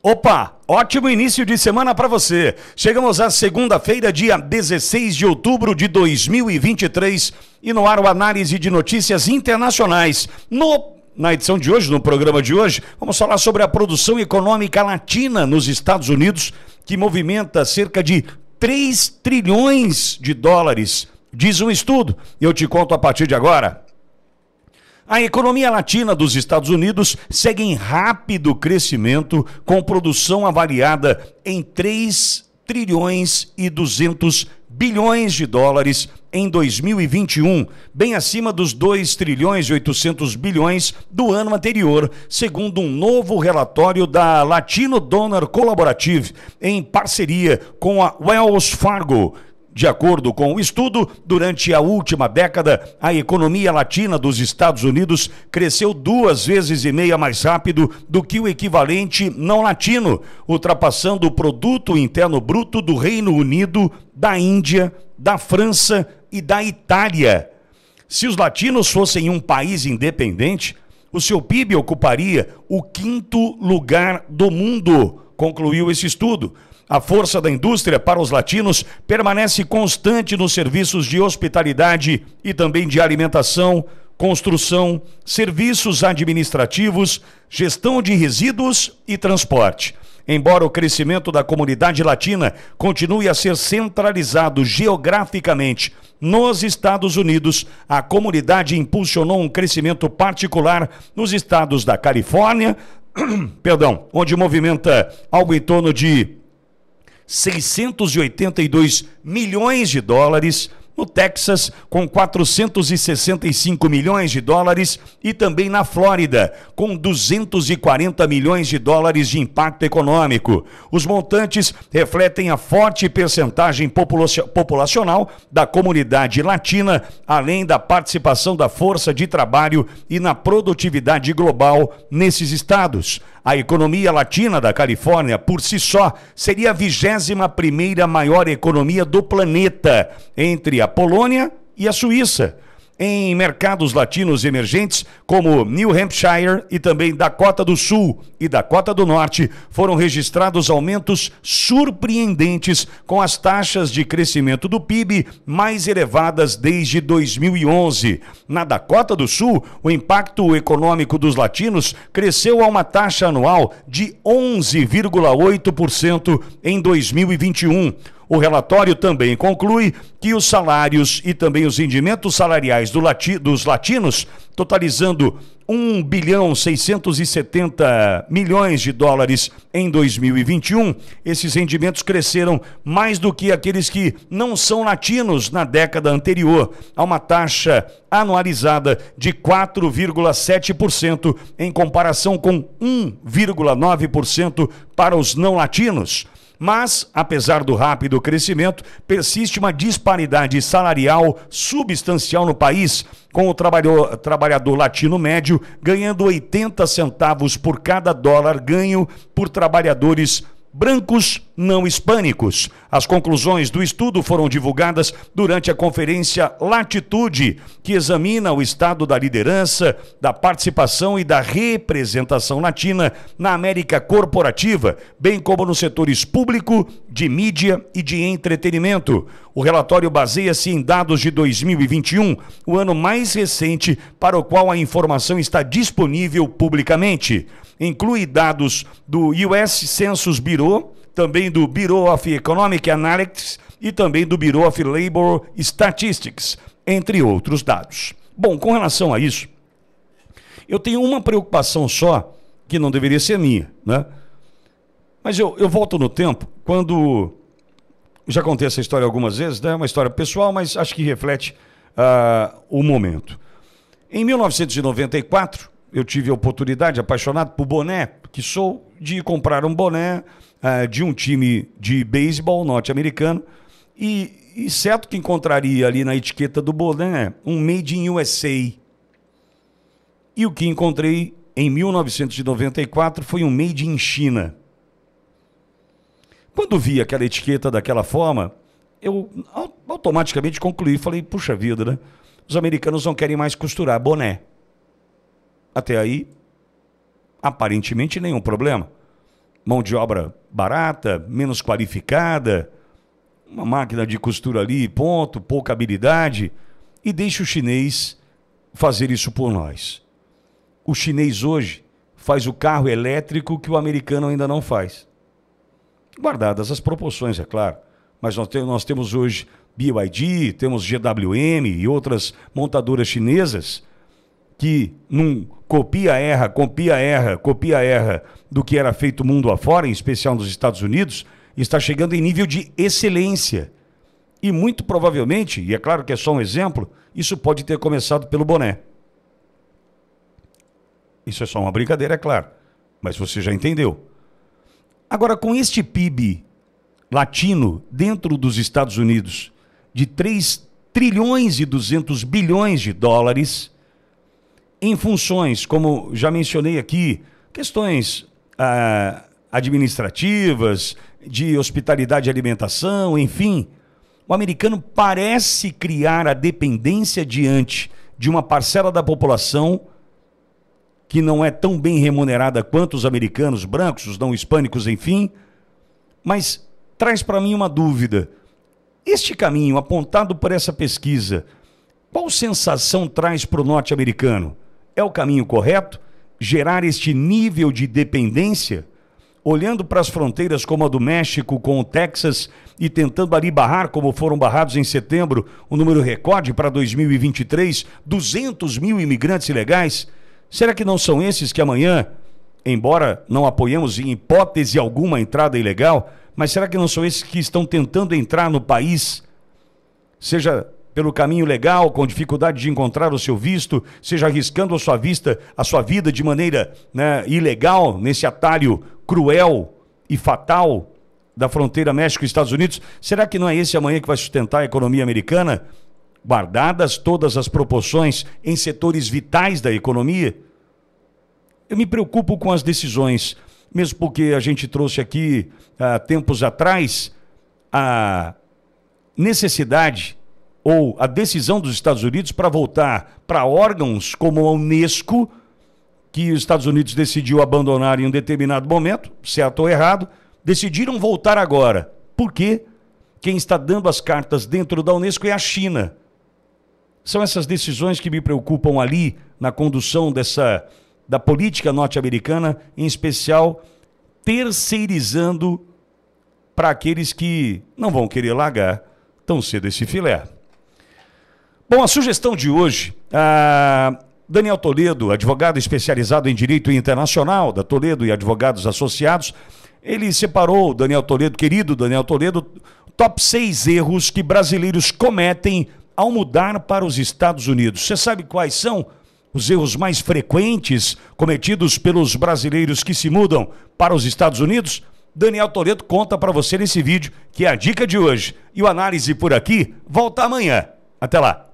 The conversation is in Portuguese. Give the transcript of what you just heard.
Opa, ótimo início de semana para você. Chegamos à segunda-feira, dia 16 de outubro de 2023, e no ar o análise de notícias internacionais. No na edição de hoje, no programa de hoje, vamos falar sobre a produção econômica latina nos Estados Unidos, que movimenta cerca de 3 trilhões de dólares, diz um estudo. Eu te conto a partir de agora. A economia latina dos Estados Unidos segue em rápido crescimento, com produção avaliada em 3 trilhões e 200 bilhões de dólares em 2021, bem acima dos 2 trilhões e 800 bilhões do ano anterior, segundo um novo relatório da Latino Donor Collaborative, em parceria com a Wells Fargo. De acordo com o um estudo, durante a última década, a economia latina dos Estados Unidos cresceu duas vezes e meia mais rápido do que o equivalente não latino, ultrapassando o produto interno bruto do Reino Unido, da Índia, da França e da Itália. Se os latinos fossem um país independente, o seu PIB ocuparia o quinto lugar do mundo concluiu esse estudo. A força da indústria para os latinos permanece constante nos serviços de hospitalidade e também de alimentação, construção, serviços administrativos, gestão de resíduos e transporte. Embora o crescimento da comunidade latina continue a ser centralizado geograficamente nos Estados Unidos, a comunidade impulsionou um crescimento particular nos estados da Califórnia, perdão, onde movimenta algo em torno de 682 milhões de dólares no Texas com 465 milhões de dólares e também na Flórida com 240 milhões de dólares de impacto econômico. Os montantes refletem a forte percentagem populacional da comunidade latina, além da participação da força de trabalho e na produtividade global nesses estados. A economia latina da Califórnia, por si só, seria a 21 primeira maior economia do planeta entre a Polônia e a Suíça. Em mercados latinos emergentes, como New Hampshire e também Dakota do Sul e Dakota do Norte, foram registrados aumentos surpreendentes com as taxas de crescimento do PIB mais elevadas desde 2011. Na Dakota do Sul, o impacto econômico dos latinos cresceu a uma taxa anual de 11,8% em 2021. O relatório também conclui que os salários e também os rendimentos salariais do lati dos latinos, totalizando 1 bilhão 670 milhões de dólares em 2021, esses rendimentos cresceram mais do que aqueles que não são latinos na década anterior, a uma taxa anualizada de 4,7% em comparação com 1,9% para os não latinos. Mas, apesar do rápido crescimento, persiste uma disparidade salarial substancial no país, com o trabalhador, trabalhador latino médio ganhando 80 centavos por cada dólar ganho por trabalhadores brancos não hispânicos. As conclusões do estudo foram divulgadas durante a conferência Latitude, que examina o estado da liderança, da participação e da representação latina na América corporativa, bem como nos setores público, de mídia e de entretenimento. O relatório baseia-se em dados de 2021, o ano mais recente para o qual a informação está disponível publicamente. Inclui dados do US Census Bureau também do Bureau of Economic Analytics e também do Bureau of Labor Statistics, entre outros dados. Bom, com relação a isso, eu tenho uma preocupação só, que não deveria ser minha, né? Mas eu, eu volto no tempo, quando. Já contei essa história algumas vezes, né? É uma história pessoal, mas acho que reflete uh, o momento. Em 1994, eu tive a oportunidade, apaixonado por boné, que sou, de comprar um boné uh, de um time de beisebol norte-americano. E, e certo que encontraria ali na etiqueta do boné um Made in USA. E o que encontrei em 1994 foi um Made in China. Quando vi aquela etiqueta daquela forma, eu automaticamente concluí, falei, puxa vida, né? Os americanos não querem mais costurar boné. Até aí, aparentemente nenhum problema. Mão de obra barata, menos qualificada, uma máquina de costura ali, ponto, pouca habilidade. E deixa o chinês fazer isso por nós. O chinês hoje faz o carro elétrico que o americano ainda não faz. Guardadas as proporções, é claro. Mas nós, te nós temos hoje BYD, temos GWM e outras montadoras chinesas que não copia, erra, copia, erra, copia, erra do que era feito mundo afora, em especial nos Estados Unidos, está chegando em nível de excelência. E muito provavelmente, e é claro que é só um exemplo, isso pode ter começado pelo boné. Isso é só uma brincadeira, é claro, mas você já entendeu. Agora, com este PIB latino dentro dos Estados Unidos de 3 trilhões e 200 bilhões de dólares, em funções, como já mencionei aqui, questões ah, administrativas, de hospitalidade e alimentação, enfim, o americano parece criar a dependência diante de uma parcela da população que não é tão bem remunerada quanto os americanos brancos, os não hispânicos, enfim. Mas traz para mim uma dúvida. Este caminho apontado por essa pesquisa, qual sensação traz para o norte-americano? É o caminho correto gerar este nível de dependência? Olhando para as fronteiras como a do México com o Texas e tentando ali barrar, como foram barrados em setembro, o um número recorde para 2023, 200 mil imigrantes ilegais? Será que não são esses que amanhã, embora não apoiemos em hipótese alguma a entrada ilegal, mas será que não são esses que estão tentando entrar no país, seja pelo caminho legal, com dificuldade de encontrar o seu visto, seja arriscando a sua vista, a sua vida de maneira né, ilegal, nesse atalho cruel e fatal da fronteira México-Estados Unidos. Será que não é esse amanhã que vai sustentar a economia americana? Guardadas todas as proporções em setores vitais da economia? Eu me preocupo com as decisões, mesmo porque a gente trouxe aqui há ah, tempos atrás a necessidade ou a decisão dos Estados Unidos para voltar para órgãos como a Unesco, que os Estados Unidos decidiu abandonar em um determinado momento, certo ou errado, decidiram voltar agora. Por quê? Quem está dando as cartas dentro da Unesco é a China. São essas decisões que me preocupam ali na condução dessa da política norte-americana, em especial terceirizando para aqueles que não vão querer largar tão cedo esse filé. Bom, a sugestão de hoje, a ah, Daniel Toledo, advogado especializado em direito internacional da Toledo e advogados associados, ele separou, Daniel Toledo, querido Daniel Toledo, top seis erros que brasileiros cometem ao mudar para os Estados Unidos. Você sabe quais são os erros mais frequentes cometidos pelos brasileiros que se mudam para os Estados Unidos? Daniel Toledo conta para você nesse vídeo, que é a dica de hoje. E o análise por aqui volta amanhã. Até lá.